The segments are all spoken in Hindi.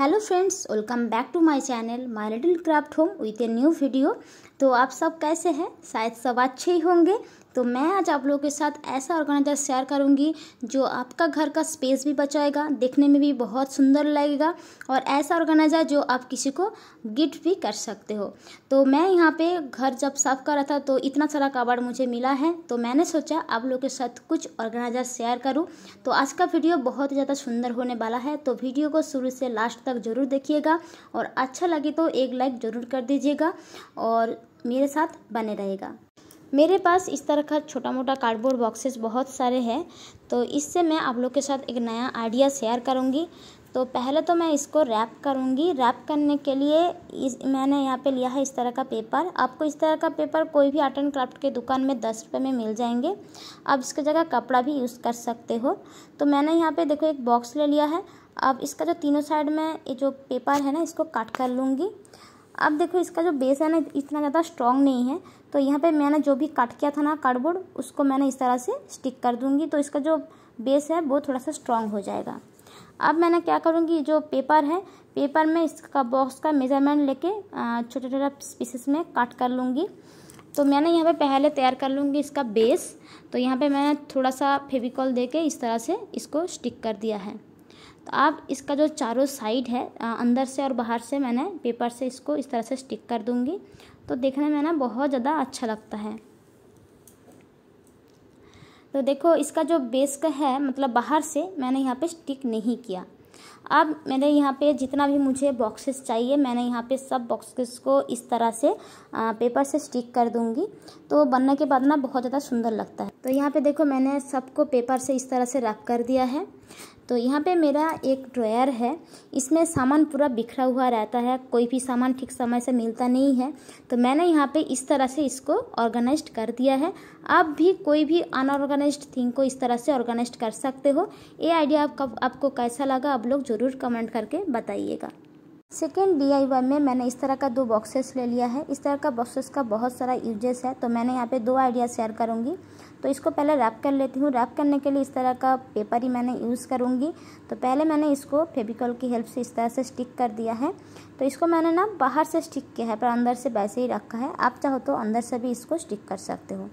hello friends welcome back to my channel my little craft home with a new video तो आप सब कैसे हैं शायद सब अच्छे ही होंगे तो मैं आज आप लोगों के साथ ऐसा ऑर्गेनाइजर शेयर करूँगी जो आपका घर का स्पेस भी बचाएगा देखने में भी बहुत सुंदर लगेगा और ऐसा ऑर्गेनाइजर जो आप किसी को गिफ्ट भी कर सकते हो तो मैं यहाँ पे घर जब साफ़ कर रहा था तो इतना सारा कबाड़ मुझे मिला है तो मैंने सोचा आप लोगों के साथ कुछ ऑर्गेनाइजर शेयर करूँ तो आज का वीडियो बहुत ज़्यादा सुंदर होने वाला है तो वीडियो को शुरू से लास्ट तक ज़रूर देखिएगा और अच्छा लगे तो एक लाइक ज़रूर कर दीजिएगा और मेरे साथ बने रहेगा मेरे पास इस तरह का छोटा मोटा कार्डबोर्ड बॉक्सेस बहुत सारे हैं तो इससे मैं आप लोग के साथ एक नया आइडिया शेयर करूँगी तो पहले तो मैं इसको रैप करूँगी रैप करने के लिए इस मैंने यहाँ पे लिया है इस तरह का पेपर आपको इस तरह का पेपर कोई भी आर्ट एंड क्राफ्ट के दुकान में दस रुपये में मिल जाएंगे आप इसकी जगह कपड़ा भी यूज़ कर सकते हो तो मैंने यहाँ पे देखो एक बॉक्स ले लिया है अब इसका जो तीनों साइड में ये जो पेपर है ना इसको काट कर लूँगी अब देखो इसका जो बेस है ना इतना ज़्यादा स्ट्रॉन्ग नहीं है तो यहाँ पे मैंने जो भी कट किया था ना कार्डबोर्ड उसको मैंने इस तरह से स्टिक कर दूँगी तो इसका जो बेस है वो थोड़ा सा स्ट्रॉन्ग हो जाएगा अब मैंने क्या करूँगी जो पेपर है पेपर में इसका बॉक्स का मेजरमेंट लेके छोटे छोटे पीसेस में काट कर लूँगी तो मैंने यहाँ पे पहले तैयार कर लूँगी इसका बेस तो यहाँ पे मैंने थोड़ा सा फेविकॉल दे के इस तरह से इसको स्टिक कर दिया है आप इसका जो चारों साइड है अंदर से और बाहर से मैंने पेपर से इसको इस तरह से स्टिक कर दूँगी तो देखने में ना बहुत ज़्यादा अच्छा लगता है तो देखो इसका जो बेस का है मतलब बाहर से मैंने यहाँ पे स्टिक नहीं किया अब मैंने यहाँ पे जितना भी मुझे बॉक्सेस चाहिए मैंने यहाँ पे सब बॉक्सेस को इस तरह से पेपर से स्टिक कर दूँगी तो बनने के बाद ना बहुत ज़्यादा सुंदर लगता है तो यहाँ पे देखो मैंने सबको पेपर से इस तरह से रैप कर दिया है तो यहाँ पे मेरा एक ड्रॉयर है इसमें सामान पूरा बिखरा हुआ रहता है कोई भी सामान ठीक समय से मिलता नहीं है तो मैंने यहाँ पे इस तरह से इसको ऑर्गेनाइज कर दिया है आप भी कोई भी अनऑर्गेनाइज थिंग को इस तरह से ऑर्गेनाइज कर सकते हो ये आइडिया आपका आपको कैसा लगा आप लोग ज़रूर कमेंट करके बताइएगा सेकेंड डी में मैंने इस तरह का दो बॉक्सेस ले लिया है इस तरह का बॉक्सेस का बहुत सारा यूजेस है तो मैंने यहाँ पे दो आइडिया शेयर करूँगी तो इसको पहले रैप कर लेती हूँ रैप करने के लिए इस तरह का पेपर ही मैंने यूज़ करूँगी तो पहले मैंने इसको फेबिकॉल की हेल्प से इस तरह से स्टिक कर दिया है तो इसको मैंने ना बाहर से स्टिक किया है पर अंदर से वैसे ही रखा है आप चाहो तो अंदर से भी इसको स्टिक कर सकते हो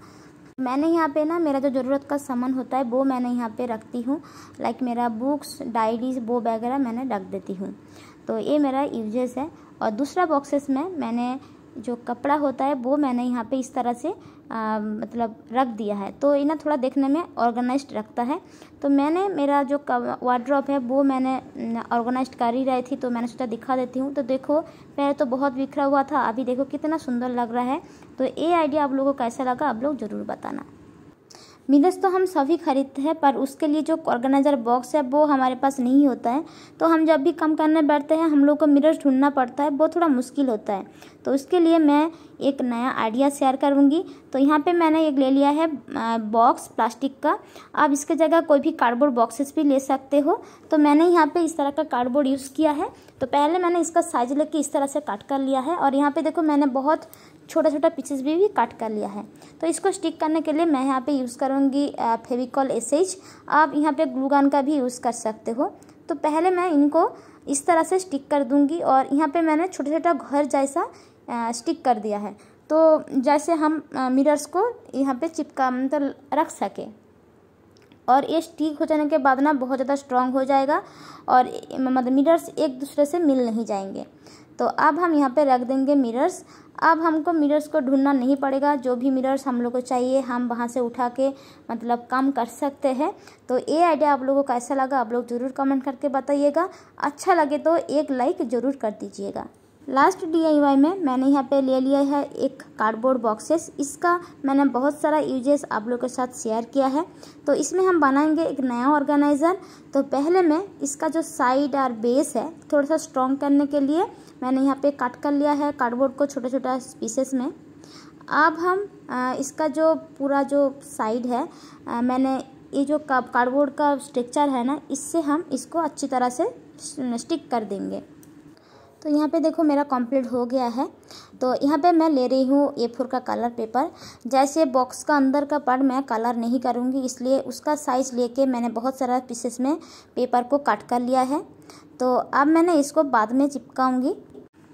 मैंने यहाँ पे ना मेरा जो ज़रूरत का सामान होता है वो मैंने यहाँ पे रखती हूँ लाइक मेरा बुक्स डायरीज वो वगैरह मैंने रख देती हूँ तो ये मेरा यूजेस है और दूसरा बॉक्सेस में मैंने जो कपड़ा होता है वो मैंने यहाँ पे इस तरह से आ, मतलब रख दिया है तो इन्हें ना थोड़ा देखने में ऑर्गेनाइज रखता है तो मैंने मेरा जो वार्ड्रॉप है वो मैंने ऑर्गेनाइज कर ही रही थी तो मैंने सोचा दिखा देती हूँ तो देखो पहले तो बहुत बिखरा हुआ था अभी देखो कितना सुंदर लग रहा है तो ये आइडिया आप लोगों को कैसा लगा आप लोग ज़रूर बताना मिनस तो हम सभी खरीदते हैं पर उसके लिए जो ऑर्गेनाइज़र बॉक्स है वो हमारे पास नहीं होता है तो हम जब भी कम करने बैठते हैं हम लोग को मिरर ढूंढना पड़ता है वो थोड़ा मुश्किल होता है तो उसके लिए मैं एक नया आइडिया शेयर करूँगी तो यहाँ पे मैंने एक ले लिया है बॉक्स प्लास्टिक का आप इसके जगह कोई भी कार्डबोर्ड बॉक्सेस भी ले सकते हो तो मैंने यहाँ पे इस तरह का कार्डबोर्ड यूज़ किया है तो पहले मैंने इसका साइज लेके इस तरह से काट कर लिया है और यहाँ पे देखो मैंने बहुत छोटा छोटा पीसेस भी, भी काट कर लिया है तो इसको स्टिक करने के लिए मैं यहाँ पे यूज़ करूँगी फेविकॉल एसेज आप यहाँ पे ग्लूगान का भी यूज़ कर सकते हो तो पहले मैं इनको इस तरह से स्टिक कर दूंगी और यहाँ पे मैंने छोटा छोटा घर जैसा स्टिक कर दिया है तो जैसे हम मिरर्स को यहाँ पे चिपका मतलब रख सके और ये स्टिक हो जाने के बाद ना बहुत ज़्यादा स्ट्रॉन्ग हो जाएगा और मतलब मिरर्स एक दूसरे से मिल नहीं जाएंगे तो अब हम यहाँ पे रख देंगे मिरर्स अब हमको मिरर्स को ढूंढना नहीं पड़ेगा जो भी मिरर्स हम लोग को चाहिए हम वहाँ से उठा के मतलब काम कर सकते हैं तो ये आइडिया आप लोगों को कैसा लगा आप लोग ज़रूर कमेंट करके बताइएगा अच्छा लगे तो एक लाइक ज़रूर कर दीजिएगा लास्ट डीआईवाई में मैंने यहाँ पे ले लिया है एक कार्डबोर्ड बॉक्सेस इसका मैंने बहुत सारा यूजेस आप लोग के साथ शेयर किया है तो इसमें हम बनाएंगे एक नया ऑर्गेनाइज़र तो पहले मैं इसका जो साइड और बेस है थोड़ा सा स्ट्रॉन्ग करने के लिए मैंने यहाँ पे कट कर लिया है कार्डबोर्ड को छोटे छोटा पीसेस में अब हम इसका जो पूरा जो साइड है मैंने ये जो कार्डबोर्ड का स्ट्रक्चर है ना इससे हम इसको अच्छी तरह से स्टिक कर देंगे तो यहाँ पे देखो मेरा कंप्लीट हो गया है तो यहाँ पे मैं ले रही हूँ ए फोर का कलर पेपर जैसे बॉक्स का अंदर का पार्ट मैं कलर नहीं करूँगी इसलिए उसका साइज़ लेके मैंने बहुत सारा पीसेस में पेपर को काट कर लिया है तो अब मैंने इसको बाद में चिपकाऊँगी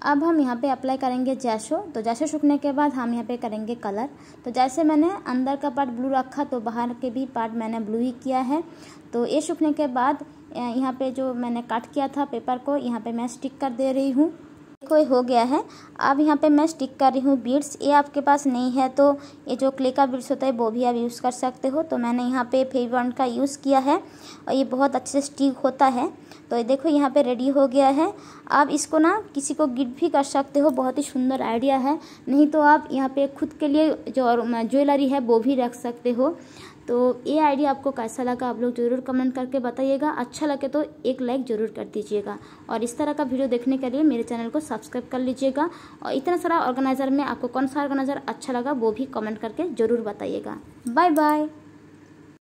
अब हम यहाँ पे अप्लाई करेंगे जैशो तो जैशो सूखने के बाद हम यहाँ पे करेंगे कलर तो जैसे मैंने अंदर का पार्ट ब्लू रखा तो बाहर के भी पार्ट मैंने ब्लू ही किया है तो ये सूखने के बाद यहाँ पे जो मैंने कट किया था पेपर को यहाँ पे मैं स्टिक कर दे रही हूँ कोई हो गया है अब यहाँ पे मैं स्टिक कर रही हूँ बीड्स ये आपके पास नहीं है तो ये जो क्ले का बीड्स होता है वो भी आप यूज़ कर सकते हो तो मैंने यहाँ पे फेवरन का यूज़ किया है और ये बहुत अच्छे से स्टिक होता है तो ये देखो यहाँ पे रेडी हो गया है आप इसको ना किसी को गिफ्ट भी कर सकते हो बहुत ही सुंदर आइडिया है नहीं तो आप यहाँ पर खुद के लिए जो ज्वेलरी है वो भी रख सकते हो तो ये आइडिया आपको कैसा लगा आप लोग ज़रूर कमेंट करके बताइएगा अच्छा लगे तो एक लाइक ज़रूर कर दीजिएगा और इस तरह का वीडियो देखने के लिए मेरे चैनल को सब्सक्राइब कर लीजिएगा और इतना सारा ऑर्गेनाइज़र में आपको कौन सा ऑर्गेनाइज़र अच्छा लगा वो भी कमेंट करके ज़रूर बताइएगा बाय बाय